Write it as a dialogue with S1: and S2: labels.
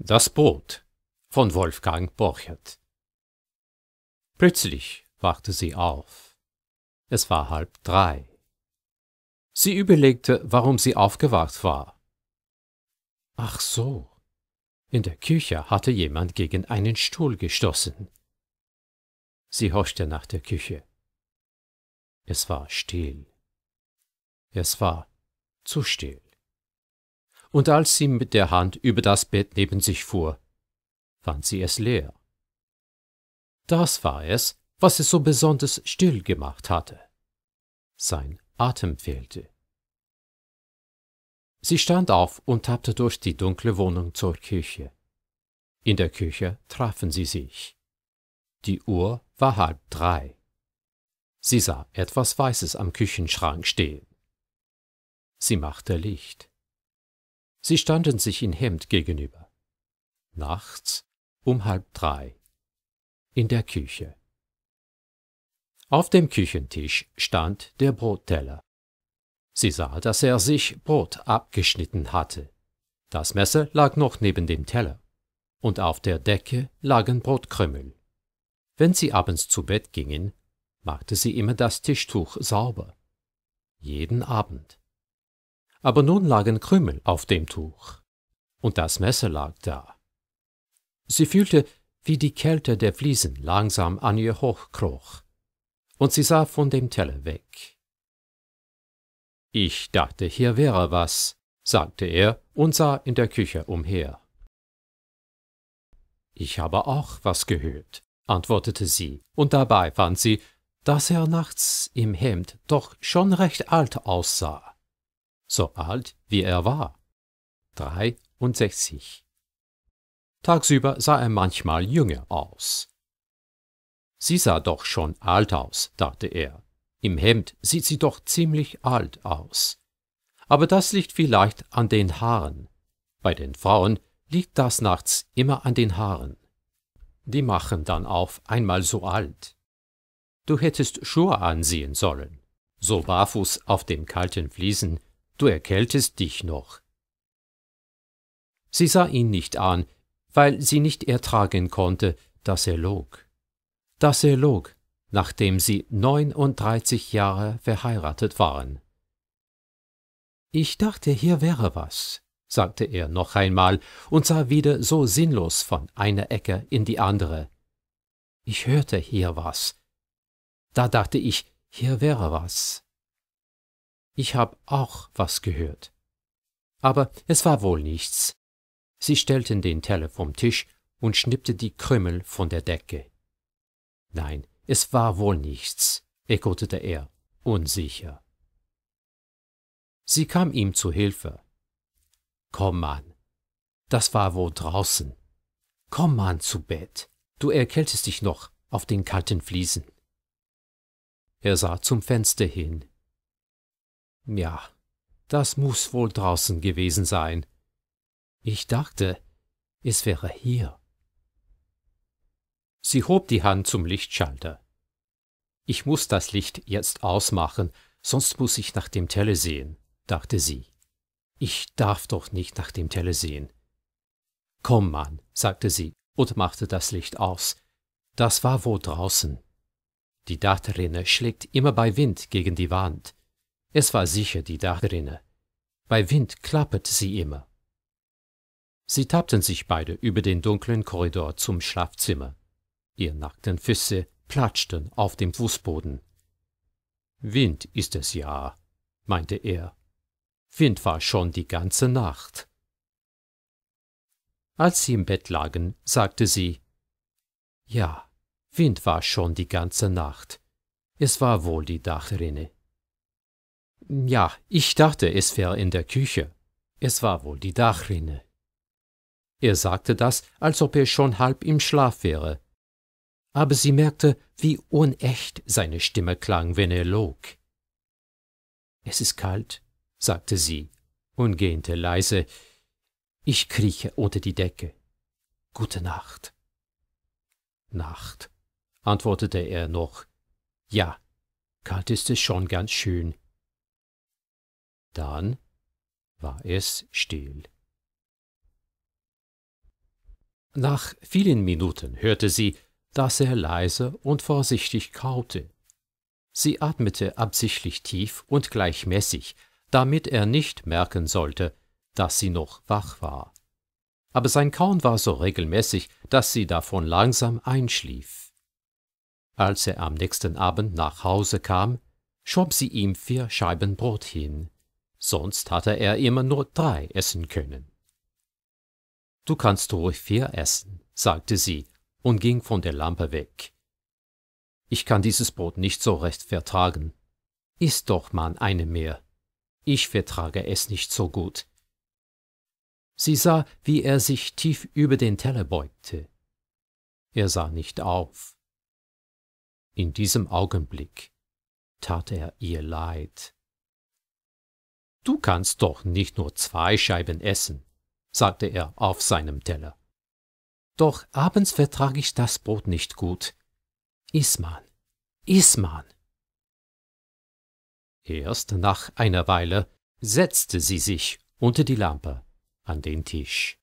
S1: Das Boot von Wolfgang Borchert. Plötzlich wachte sie auf. Es war halb drei. Sie überlegte, warum sie aufgewacht war. Ach so, in der Küche hatte jemand gegen einen Stuhl gestoßen. Sie horchte nach der Küche. Es war still. Es war zu still und als sie mit der Hand über das Bett neben sich fuhr, fand sie es leer. Das war es, was es so besonders still gemacht hatte. Sein Atem fehlte. Sie stand auf und tappte durch die dunkle Wohnung zur Küche. In der Küche trafen sie sich. Die Uhr war halb drei. Sie sah etwas Weißes am Küchenschrank stehen. Sie machte Licht. Sie standen sich in Hemd gegenüber. Nachts um halb drei. In der Küche. Auf dem Küchentisch stand der Brotteller. Sie sah, dass er sich Brot abgeschnitten hatte. Das Messer lag noch neben dem Teller. Und auf der Decke lagen Brotkrümmel. Wenn sie abends zu Bett gingen, machte sie immer das Tischtuch sauber. Jeden Abend aber nun lagen Krümel auf dem Tuch. Und das Messer lag da. Sie fühlte, wie die Kälte der Fliesen langsam an ihr hochkroch, und sie sah von dem Teller weg. Ich dachte, hier wäre was, sagte er und sah in der Küche umher. Ich habe auch was gehört, antwortete sie, und dabei fand sie, dass er nachts im Hemd doch schon recht alt aussah so alt wie er war. 63. Tagsüber sah er manchmal jünger aus. Sie sah doch schon alt aus, dachte er. Im Hemd sieht sie doch ziemlich alt aus. Aber das liegt vielleicht an den Haaren. Bei den Frauen liegt das nachts immer an den Haaren. Die machen dann auf einmal so alt. Du hättest Schuhe ansehen sollen. So barfuß auf den kalten Fliesen du erkältest dich noch. Sie sah ihn nicht an, weil sie nicht ertragen konnte, dass er log. Dass er log, nachdem sie 39 Jahre verheiratet waren. Ich dachte, hier wäre was, sagte er noch einmal und sah wieder so sinnlos von einer Ecke in die andere. Ich hörte hier was. Da dachte ich, hier wäre was ich hab auch was gehört. Aber es war wohl nichts. Sie stellten den Teller vom Tisch und schnippte die Krümmel von der Decke. Nein, es war wohl nichts, ekotete er, unsicher. Sie kam ihm zu Hilfe. Komm, Mann, das war wohl draußen. Komm, Mann, zu Bett, du erkältest dich noch auf den kalten Fliesen. Er sah zum Fenster hin. Ja, das muß wohl draußen gewesen sein. Ich dachte, es wäre hier. Sie hob die Hand zum Lichtschalter. Ich muß das Licht jetzt ausmachen, sonst muß ich nach dem Teller sehen, dachte sie. Ich darf doch nicht nach dem Teller sehen. Komm, Mann, sagte sie und machte das Licht aus. Das war wohl draußen. Die Datterinne schlägt immer bei Wind gegen die Wand. Es war sicher die Dachrinne. Bei Wind klappert sie immer. Sie tappten sich beide über den dunklen Korridor zum Schlafzimmer. Ihre nackten Füße platschten auf dem Fußboden. Wind ist es ja, meinte er. Wind war schon die ganze Nacht. Als sie im Bett lagen, sagte sie, ja, Wind war schon die ganze Nacht. Es war wohl die Dachrinne. Ja, ich dachte, es wäre in der Küche. Es war wohl die Dachrinne. Er sagte das, als ob er schon halb im Schlaf wäre. Aber sie merkte, wie unecht seine Stimme klang, wenn er log. Es ist kalt, sagte sie und gähnte leise. Ich krieche unter die Decke. Gute Nacht. Nacht, antwortete er noch. Ja, kalt ist es schon ganz schön. Dann war es still. Nach vielen Minuten hörte sie, dass er leise und vorsichtig kaute. Sie atmete absichtlich tief und gleichmäßig, damit er nicht merken sollte, dass sie noch wach war. Aber sein Kauen war so regelmäßig, dass sie davon langsam einschlief. Als er am nächsten Abend nach Hause kam, schob sie ihm vier Scheiben Brot hin sonst hatte er immer nur drei essen können. Du kannst ruhig vier essen, sagte sie und ging von der Lampe weg. Ich kann dieses Brot nicht so recht vertragen. Iss doch man eine mehr. Ich vertrage es nicht so gut. Sie sah, wie er sich tief über den Teller beugte. Er sah nicht auf. In diesem Augenblick tat er ihr leid. Du kannst doch nicht nur zwei Scheiben essen, sagte er auf seinem Teller. Doch abends vertrage ich das Brot nicht gut. Isman, Isman. Erst nach einer Weile setzte sie sich unter die Lampe an den Tisch.